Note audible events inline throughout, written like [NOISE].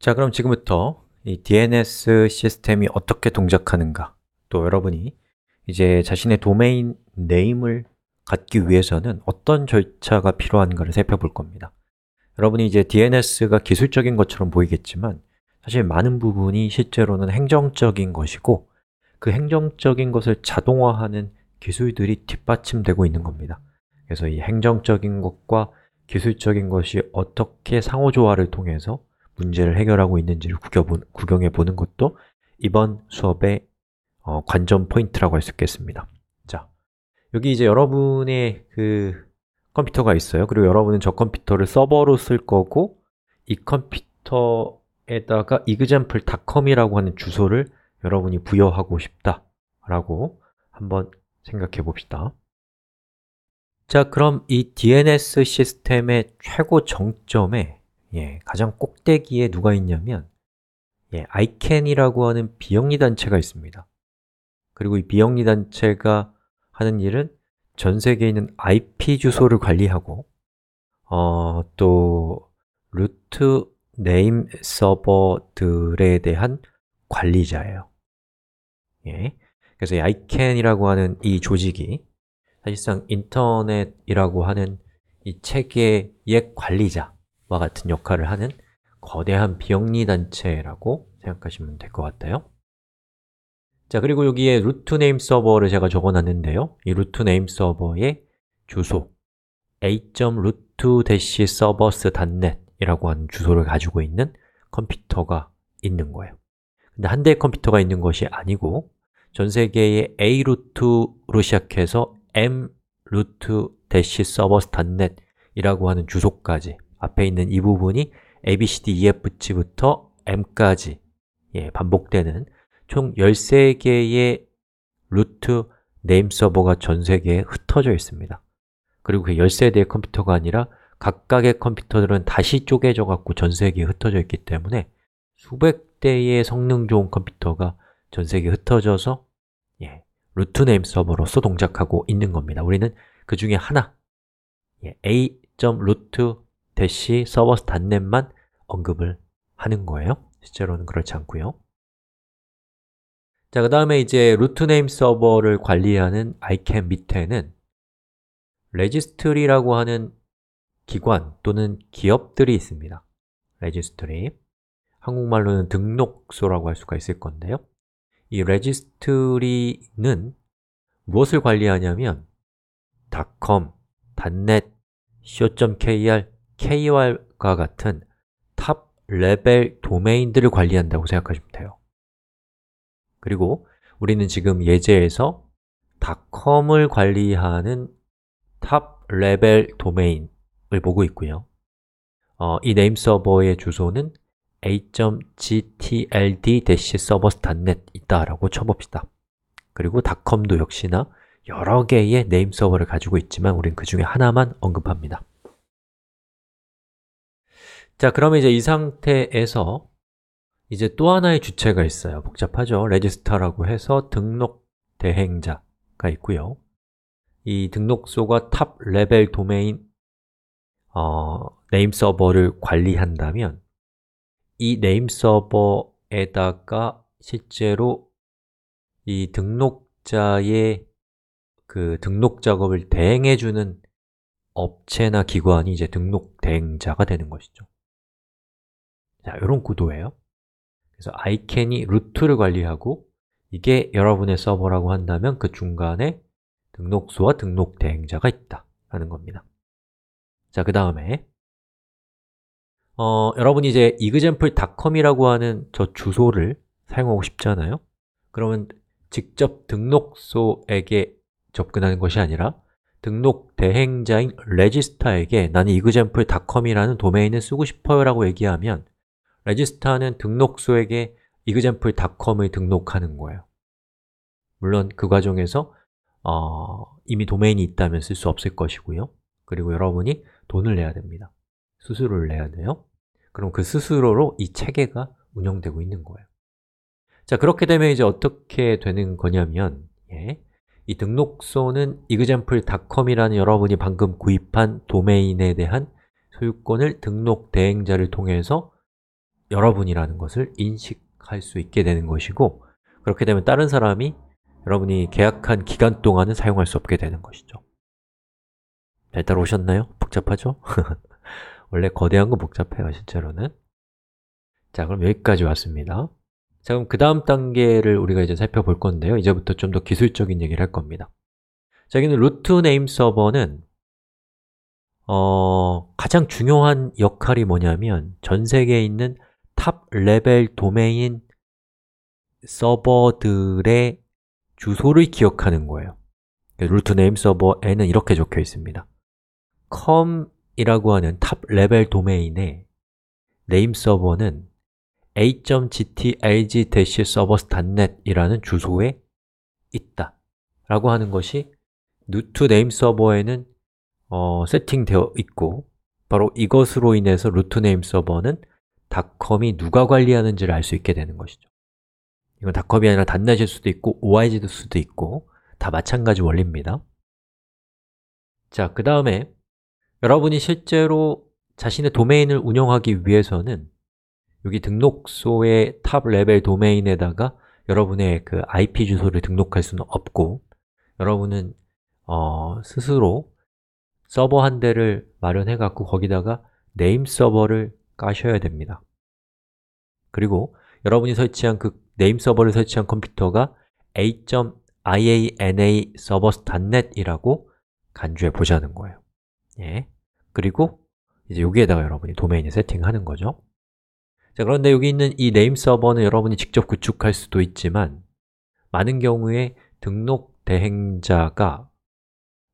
자, 그럼 지금부터 이 DNS 시스템이 어떻게 동작하는가 또 여러분이 이제 자신의 도메인 네임을 갖기 위해서는 어떤 절차가 필요한가를 살펴볼 겁니다 여러분이 이제 DNS가 기술적인 것처럼 보이겠지만 사실 많은 부분이 실제로는 행정적인 것이고 그 행정적인 것을 자동화하는 기술들이 뒷받침되고 있는 겁니다 그래서 이 행정적인 것과 기술적인 것이 어떻게 상호조화를 통해서 문제를 해결하고 있는지를 구경해 보는 것도 이번 수업의 어, 관전 포인트라고 할 수 있겠습니다. 자, 여기 이제 여러분의 그 컴퓨터가 있어요. 그리고 여러분은 저 컴퓨터를 서버로 쓸 거고 이 컴퓨터에다가 example.com이라고 하는 주소를 여러분이 부여하고 싶다라고 한번 생각해 봅시다. 자, 그럼 이 DNS 시스템의 최고 정점에 예, 가장 꼭대기에 누가 있냐면 예, ICAN이라고 하는 비영리 단체가 있습니다. 그리고 이 비영리 단체가 하는 일은 전 세계에 있는 IP 주소를 관리하고 어, 또 루트 네임 서버들에 대한 관리자예요. 예. 그래서 ICAN이라고 하는 이 조직이 사실상 인터넷이라고 하는 이 체계의 관리자 같은 역할을 하는 거대한 비영리 단체라고 생각하시면 될 것 같아요 자 그리고 여기에 루트 네임 서버를 제가 적어놨는데요 이 루트 네임 서버의 주소 a.root-servers.net 이라고 하는 주소를 가지고 있는 컴퓨터가 있는 거예요 근데 한 대의 컴퓨터가 있는 것이 아니고 전 세계의 a 루트로 시작해서 m 루트 대시 서버스 단넷이라고 하는 주소까지 앞에 있는 이 부분이 A, B, C, D, E, f g 부터 M까지 예, 반복되는 총 13개의 루트 네임 서버가 전 세계에 흩어져 있습니다 그리고 그 13대의 컴퓨터가 아니라 각각의 컴퓨터들은 다시 쪼개져 갖고 전 세계에 흩어져 있기 때문에 수백 대의 성능 좋은 컴퓨터가 전 세계에 흩어져서 예, 루트 네임 서버로서 동작하고 있는 겁니다 우리는 그 중에 하나 예, a.root 대시 서버스 단넷만 언급을 하는 거예요. 실제로는 그렇지 않고요. 자, 그 다음에 이제 루트 네임 서버를 관리하는 아이캔 밑에는 레지스트리라고 하는 기관 또는 기업들이 있습니다. 레지스트리. 한국말로는 등록소라고 할 수가 있을 건데요. 이 레지스트리는 무엇을 관리하냐면 .com, .net, k r KR과 같은 탑 레벨 도메인들을 관리한다고 생각하시면 돼요 그리고 우리는 지금 예제에서 닷컴을 관리하는 탑 레벨 도메인을 보고 있고요 어, 이 네임 서버의 주소는 a.gtld-servers.net 있다라고 쳐봅시다 그리고 닷컴도 역시나 여러 개의 네임 서버를 가지고 있지만 우린 그 중에 하나만 언급합니다 자, 그러면 이제 이 상태에서 이제 또 하나의 주체가 있어요. 복잡하죠? 레지스터라고 해서 등록 대행자가 있고요. 이 등록소가 탑 레벨 도메인 어, 네임 서버를 관리한다면 이 네임 서버에다가 실제로 이 등록자의 그 등록 작업을 대행해주는 업체나 기관이 이제 등록 대행자가 되는 것이죠. 자, 이런 구도예요. 그래서 I can이 루트를 관리하고 이게 여러분의 서버라고 한다면 그 중간에 등록수와 등록 대행자가 있다 라는 겁니다. 자, 그 다음에 어, 여러분이 이제 example.com이라고 하는 저 주소를 사용하고 싶잖아요. 그러면 직접 등록소에게 접근하는 것이 아니라 등록 대행자인 레지스타에게 나는 example.com이라는 도메인을 쓰고 싶어요 라고 얘기하면 레지스터는 등록소에게 example.com을 등록하는 거예요 물론 그 과정에서 어, 이미 도메인이 있다면 쓸 수 없을 것이고요 그리고 여러분이 돈을 내야 됩니다 수수료를 내야 돼요 그럼 그 수수료로 이 체계가 운영되고 있는 거예요 자, 그렇게 되면 이제 어떻게 되는 거냐면 예, 이 등록소는 example.com이라는 여러분이 방금 구입한 도메인에 대한 소유권을 등록 대행자를 통해서 여러분이라는 것을 인식할 수 있게 되는 것이고 그렇게 되면 다른 사람이 여러분이 계약한 기간 동안은 사용할 수 없게 되는 것이죠 잘 따라오셨나요? 복잡하죠? [LAUGHS] 원래 거대한 건 복잡해요, 실제로는 자, 그럼 여기까지 왔습니다 자, 그럼 그 다음 단계를 우리가 이제 살펴볼 건데요 이제부터 좀 더 기술적인 얘기를 할 겁니다 자, 여기는 루트 네임 서버는 어, 가장 중요한 역할이 뭐냐면 전 세계에 있는 탑 레벨 도메인 서버들의 주소를 기억하는 거예요. 루트 그 네임 서버에는 이렇게 적혀 있습니다. com이라고 하는 탑 레벨 도메인의 네임 서버는 a.gtlg-servers.net이라는 주소에 있다 라고 하는 것이 루트 네임 서버에는 어, 세팅되어 있고 바로 이것으로 인해서 루트 네임 서버는 닷컴이 누가 관리하는지를 알 수 있게 되는 것이죠 이건 닷컴이 아니라 단넷일 수도 있고 OIG일 수도 있고 다 마찬가지 원리입니다 자, 그 다음에 여러분이 실제로 자신의 도메인을 운영하기 위해서는 여기 등록소의 탑 레벨 도메인에다가 여러분의 그 IP 주소를 등록할 수는 없고 여러분은 어, 스스로 서버 한 대를 마련해 갖고 거기다가 네임 서버를 까셔야 됩니다 그리고 여러분이 설치한 그 네임 서버를 설치한 컴퓨터가 a.iana servers.net이라고 간주해 보자는 거예요 예. 그리고 이제 여기에다가 여러분이 도메인을 세팅하는 거죠 자, 그런데 여기 있는 이 네임 서버는 여러분이 직접 구축할 수도 있지만 많은 경우에 등록 대행자가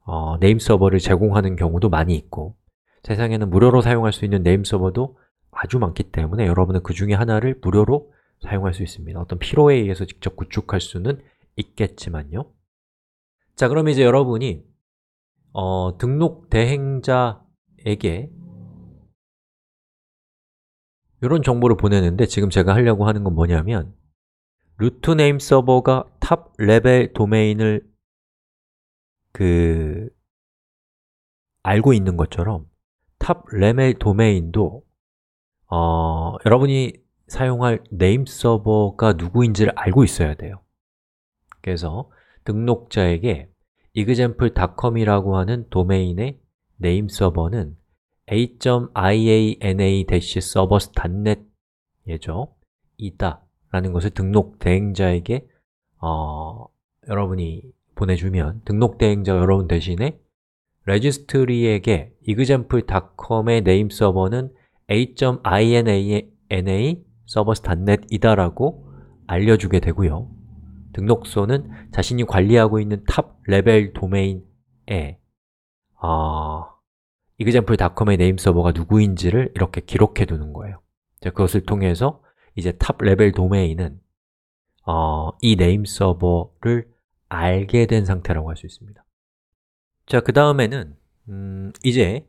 어, 네임 서버를 제공하는 경우도 많이 있고 세상에는 무료로 사용할 수 있는 네임 서버도 아주 많기 때문에 여러분은 그 중에 하나를 무료로 사용할 수 있습니다 어떤 피로에 의해서 직접 구축할 수는 있겠지만요 자 그럼 이제 여러분이 어, 등록 대행자에게 이런 정보를 보내는데 지금 제가 하려고 하는 건 뭐냐면 루트 네임 서버가 탑 레벨 도메인을 그 알고 있는 것처럼 탑 레벨 도메인도 어, 여러분이 사용할 네임 서버가 누구인지를 알고 있어야 돼요 그래서 등록자에게 example.com이라고 하는 도메인의 네임 서버는 a.iana-servers.net 예죠 이다 라는 것을 등록 대행자에게 어, 여러분이 보내주면 등록 대행자 여러분 대신에 registry에게 example.com의 네임 서버는 a.ina servers.net 이다라고 알려주게 되고요 등록소는 자신이 관리하고 있는 탑 레벨 도메인에 어, 아, example.com의 네임 서버가 누구인지를 이렇게 기록해 두는 거예요 그것을 통해서 이제 탑 레벨 도메인은 어, 이 네임 서버를 알게 된 상태라고 할 수 있습니다 자, 그 다음에는 음, 이제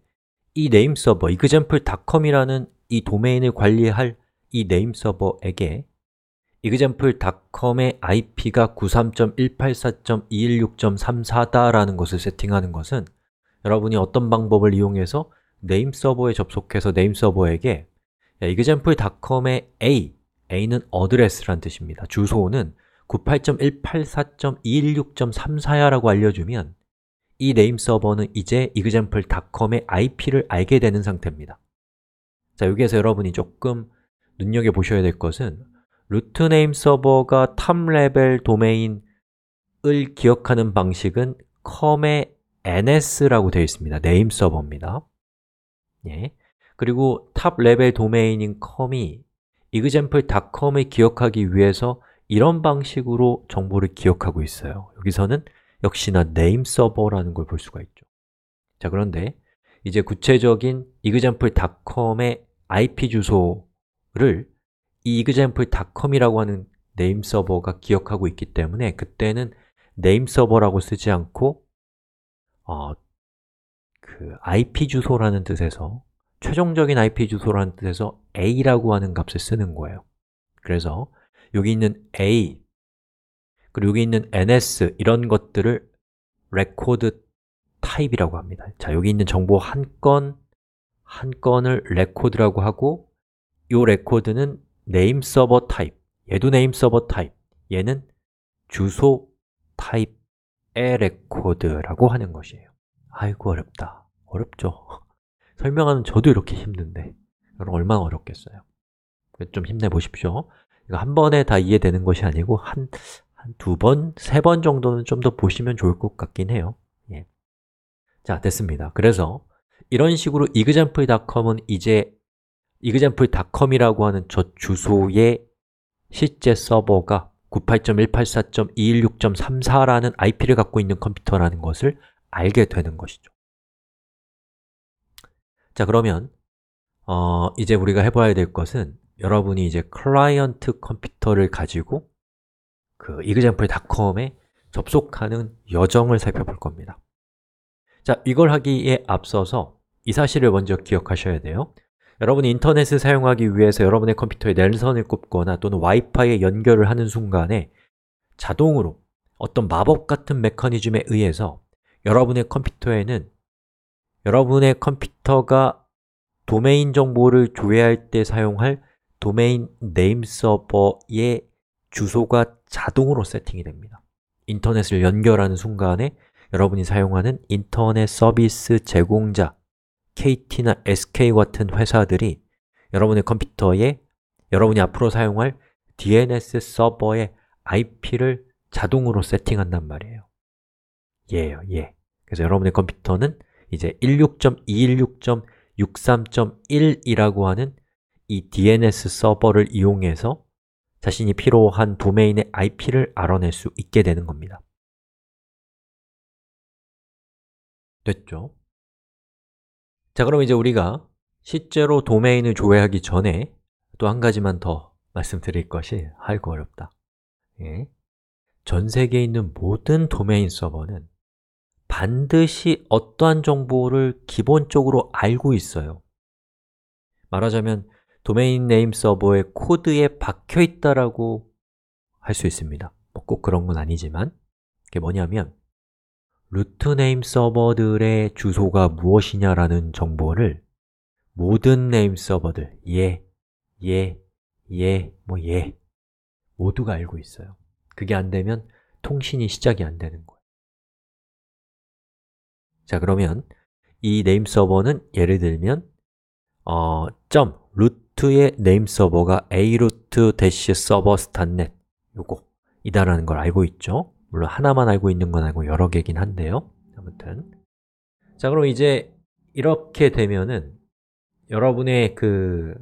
이 네임 서버 example.com이라는 이 도메인을 관리할 이 네임 서버에게 example.com의 IP가 93.184.216.34다라는 것을 세팅하는 것은 여러분이 어떤 방법을 이용해서 네임 서버에 접속해서 네임 서버에게 example.com의 a, a는 address란 뜻입니다. 주소는 98.184.216.34야라고 알려주면 이 네임 서버는 이제 example.com의 IP를 알게 되는 상태입니다 자, 여기에서 여러분이 조금 눈여겨보셔야 될 것은 루트 네임 서버가 탑 레벨 도메인을 기억하는 방식은 com의 ns라고 되어 있습니다 네임 서버입니다 예. 그리고 탑 레벨 도메인인 com이 example.com을 기억하기 위해서 이런 방식으로 정보를 기억하고 있어요 여기서는 역시나 name 서버라는 걸 볼 수가 있죠. 자, 그런데 이제 구체적인 example.com의 IP 주소를 이 example.com이라고 하는 네임 서버가 기억하고 있기 때문에 그때는 네임 서버라고 쓰지 않고 어, 그 IP 주소라는 뜻에서 최종적인 IP 주소라는 뜻에서 a라고 하는 값을 쓰는 거예요. 그래서 여기 있는 a 그리고 여기 있는 ns 이런 것들을 레코드 타입이라고 합니다 자, 여기 있는 정보 한 건, 한 건을 레코드라고 하고 이 레코드는 네임 서버 타입 얘도 네임 서버 타입 얘는 주소 타입의 레코드라고 하는 것이에요 아이고 어렵다 어렵죠 [LAUGHS] 설명하는 저도 이렇게 힘든데 여러 얼마나 어렵겠어요 좀 힘내보십시오 이거 한 번에 다 이해되는 것이 아니고 한, 두 번, 세 번 정도는 좀 더 보시면 좋을 것 같긴 해요 예. 자, 됐습니다 그래서 이런 식으로 example.com은 이제 example.com이라고 하는 저 주소의 실제 서버가 98.184.216.34라는 IP를 갖고 있는 컴퓨터라는 것을 알게 되는 것이죠 자, 그러면 어, 이제 우리가 해봐야 될 것은 여러분이 이제 클라이언트 컴퓨터를 가지고 그 example.com에 접속하는 여정을 살펴볼 겁니다 자, 이걸 하기에 앞서서 이 사실을 먼저 기억하셔야 돼요 여러분이 인터넷을 사용하기 위해서 여러분의 컴퓨터에 랜선을 꼽거나 또는 와이파이에 연결을 하는 순간에 자동으로 어떤 마법 같은 메커니즘에 의해서 여러분의 컴퓨터에는 여러분의 컴퓨터가 도메인 정보를 조회할 때 사용할 도메인 네임 서버의 주소가 자동으로 세팅이 됩니다. 인터넷을 연결하는 순간에 여러분이 사용하는 인터넷 서비스 제공자 KT나 SK 같은 회사들이 여러분의 컴퓨터에 여러분이 앞으로 사용할 DNS 서버의 IP를 자동으로 세팅한단 말이에요. 예 예. 그래서 여러분의 컴퓨터는 이제 16.216.63.1이라고 하는 이 DNS 서버를 이용해서 자신이 필요한 도메인의 IP를 알아낼 수 있게 되는 겁니다. 됐죠? 자, 그럼 이제 우리가 실제로 도메인을 조회하기 전에 또 한 가지만 더 말씀드릴 것이 아이고 어렵다. 예. 전 세계에 있는 모든 도메인 서버는 반드시 어떠한 정보를 기본적으로 알고 있어요. 말하자면 도메인 네임 서버의 코드에 박혀 있다라고 할 수 있습니다. 뭐 꼭 그런 건 아니지만 그게 뭐냐면 루트 네임 서버들의 주소가 무엇이냐라는 정보를 모든 네임 서버들 예, 예, 예, 뭐 예, 모두가 알고 있어요. 그게 안 되면 통신이 시작이 안 되는 거예요. 자, 그러면 이 네임 서버는 예를 들면 어, 루트의 name 서버가 aroot-server.net 요거 이다라는 걸 알고 있죠? 물론 하나만 알고 있는 건 아니고 여러 개긴 한데요 아무튼 자 그럼 이제 이렇게 되면은 여러분의 그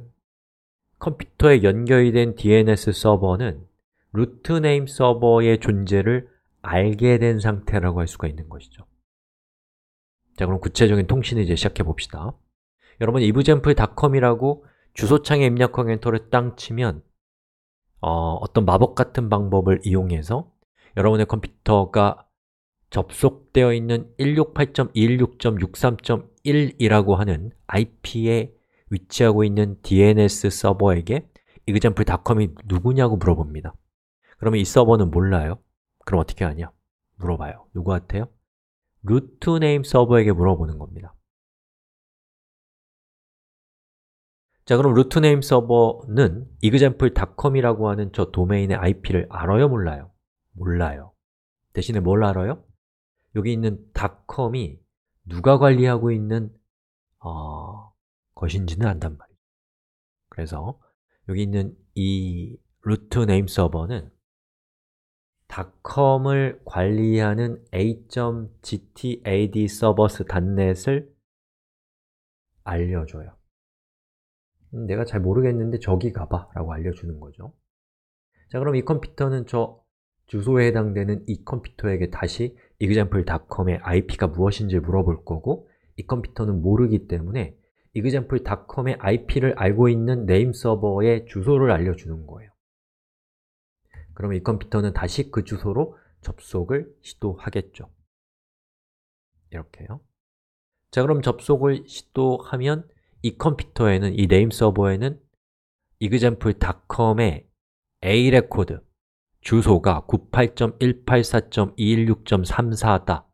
컴퓨터에 연결된 DNS 서버는 루트 네임 서버의 존재를 알게 된 상태라고 할 수가 있는 것이죠 자 그럼 구체적인 통신을 이제 시작해 봅시다 여러분 이브젠플닷컴이라고 주소창에 입력한 엔터를 땅 치면 어, 떤 마법 같은 방법을 이용해서 여러분의 컴퓨터가 접속되어 있는 168.216.63.1이라고 하는 IP에 위치하고 있는 DNS 서버에게 example.com이 누구냐고 물어봅니다 그러면 이 서버는 몰라요 그럼 어떻게 하냐? 물어봐요 누구한테요? 루트 네임 서버에게 물어보는 겁니다 자 그럼 루트 네임 서버는 example.com이라고 하는 저 도메인의 IP를 알아요? 몰라요? 몰라요 대신에 뭘 알아요? 여기 있는 .com이 누가 관리하고 있는 어, 것인지는 안단 말이에요 그래서 여기 있는 이 루트 네임 서버는 .com을 관리하는 a.gtad 서버스 단넷을 알려줘요 음, 내가 잘 모르겠는데 저기 가봐 라고 알려주는 거죠. 자, 그럼 이 컴퓨터는 저 주소에 해당되는 이 컴퓨터에게 다시 example.com의 IP가 무엇인지 물어볼 거고 이 컴퓨터는 모르기 때문에 example.com의 IP를 알고 있는 네임 서버의 주소를 알려주는 거예요. 그럼 이 컴퓨터는 다시 그 주소로 접속을 시도하겠죠. 이렇게요. 자, 그럼 접속을 시도하면 이 컴퓨터에는, 이 네임 서버에는 example.com의 A 레코드 주소가 98.184.216.34다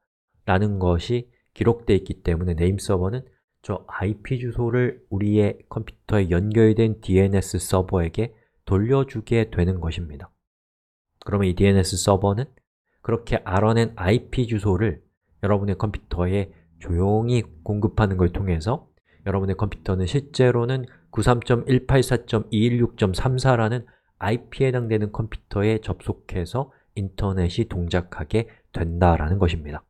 라는 것이 기록되어 있기 때문에 네임 서버는 저 IP 주소를 우리의 컴퓨터에 연결된 DNS 서버에게 돌려주게 되는 것입니다 그러면 이 DNS 서버는 그렇게 알아낸 IP 주소를 여러분의 컴퓨터에 조용히 공급하는 걸 통해서 여러분의 컴퓨터는 실제로는 93.184.216.34라는 IP에 해당되는 컴퓨터에 접속해서 인터넷이 동작하게 된다라는 것입니다.